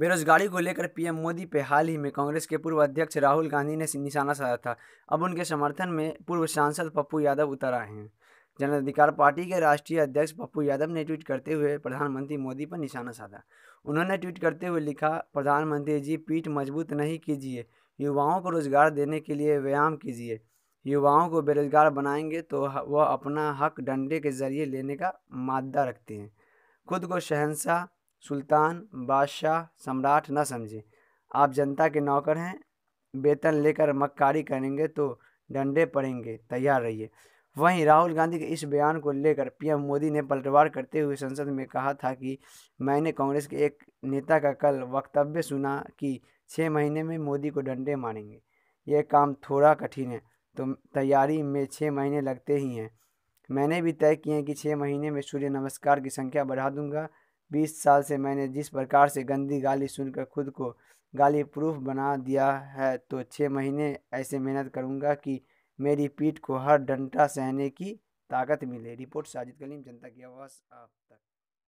बेरोजगारी को लेकर पीएम मोदी पे हाल ही में कांग्रेस के पूर्व अध्यक्ष राहुल गांधी ने निशाना साधा था अब उनके समर्थन में पूर्व सांसद पप्पू यादव उतर आए हैं जन अधिकार पार्टी के राष्ट्रीय अध्यक्ष पप्पू यादव ने ट्वीट करते हुए प्रधानमंत्री मोदी पर निशाना साधा उन्होंने ट्वीट करते हुए लिखा प्रधानमंत्री जी पीठ मजबूत नहीं कीजिए युवाओं को रोजगार देने के लिए व्यायाम कीजिए युवाओं को बेरोजगार बनाएंगे तो वह अपना हक डंडे के जरिए लेने का मादा रखते हैं खुद को शहनशाह सुल्तान बादशाह सम्राट न समझे आप जनता के नौकर हैं वेतन लेकर मक्कारी करेंगे तो डंडे पड़ेंगे तैयार रहिए वहीं राहुल गांधी के इस बयान को लेकर पीएम मोदी ने पलटवार करते हुए संसद में कहा था कि मैंने कांग्रेस के एक नेता का कल वक्तव्य सुना कि छः महीने में मोदी को डंडे मारेंगे यह काम थोड़ा कठिन है तो तैयारी में छः महीने लगते ही हैं मैंने भी तय किए हैं कि छः महीने में सूर्य नमस्कार की संख्या बढ़ा दूंगा बीस साल से मैंने जिस प्रकार से गंदी गाली सुनकर खुद को गाली प्रूफ बना दिया है तो छः महीने ऐसे मेहनत करूंगा कि मेरी पीठ को हर डंडा सहने की ताकत मिले रिपोर्ट साजिद कलीम जनता की आवाज़ आप तक